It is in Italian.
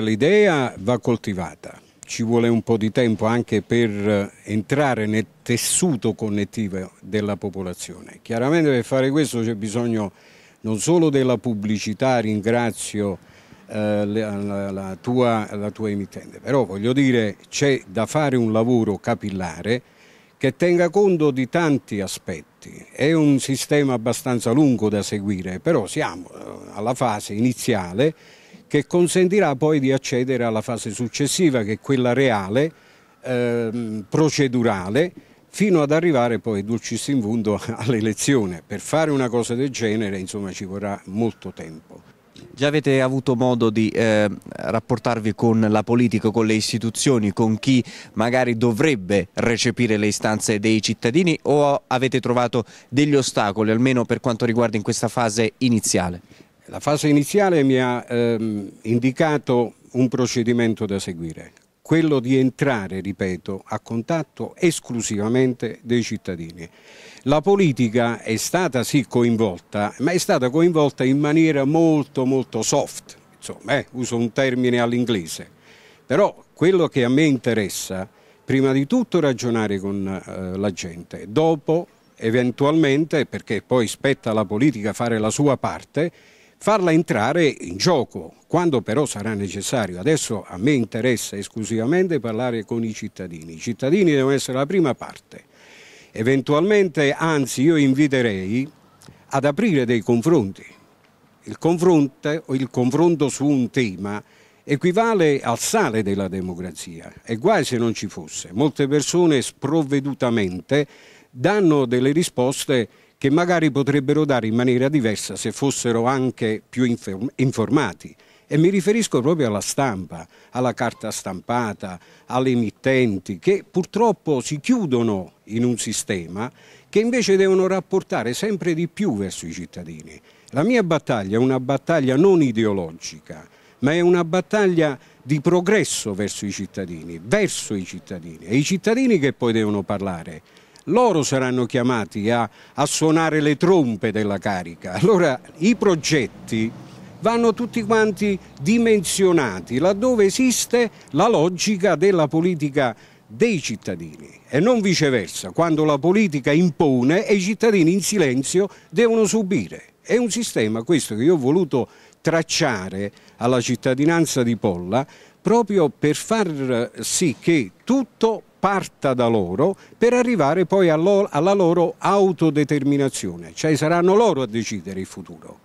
l'idea va coltivata. Ci vuole un po' di tempo anche per eh, entrare nel tessuto connettivo della popolazione. Chiaramente per fare questo c'è bisogno non solo della pubblicità, ringrazio eh, la, la, tua, la tua emittente, però voglio dire c'è da fare un lavoro capillare che tenga conto di tanti aspetti. È un sistema abbastanza lungo da seguire, però siamo eh, alla fase iniziale che consentirà poi di accedere alla fase successiva che è quella reale, ehm, procedurale, fino ad arrivare poi dulcis in fundo all'elezione. Per fare una cosa del genere insomma, ci vorrà molto tempo. Già avete avuto modo di eh, rapportarvi con la politica, con le istituzioni, con chi magari dovrebbe recepire le istanze dei cittadini o avete trovato degli ostacoli, almeno per quanto riguarda in questa fase iniziale? La fase iniziale mi ha ehm, indicato un procedimento da seguire, quello di entrare, ripeto, a contatto esclusivamente dei cittadini. La politica è stata sì coinvolta, ma è stata coinvolta in maniera molto molto soft, insomma, eh, uso un termine all'inglese. Però quello che a me interessa, prima di tutto ragionare con eh, la gente, dopo eventualmente, perché poi spetta alla politica fare la sua parte, farla entrare in gioco quando però sarà necessario. Adesso a me interessa esclusivamente parlare con i cittadini. I cittadini devono essere la prima parte. Eventualmente, anzi, io inviterei ad aprire dei confronti. Il confronto, il confronto su un tema equivale al sale della democrazia e guai se non ci fosse. Molte persone sprovvedutamente danno delle risposte che magari potrebbero dare in maniera diversa se fossero anche più informati. E mi riferisco proprio alla stampa, alla carta stampata, alle emittenti, che purtroppo si chiudono in un sistema che invece devono rapportare sempre di più verso i cittadini. La mia battaglia è una battaglia non ideologica, ma è una battaglia di progresso verso i cittadini, verso i cittadini, e i cittadini che poi devono parlare loro saranno chiamati a, a suonare le trompe della carica. Allora i progetti vanno tutti quanti dimensionati laddove esiste la logica della politica dei cittadini e non viceversa, quando la politica impone e i cittadini in silenzio devono subire. È un sistema questo che io ho voluto tracciare alla cittadinanza di Polla proprio per far sì che tutto parta da loro per arrivare poi alla loro autodeterminazione, cioè saranno loro a decidere il futuro.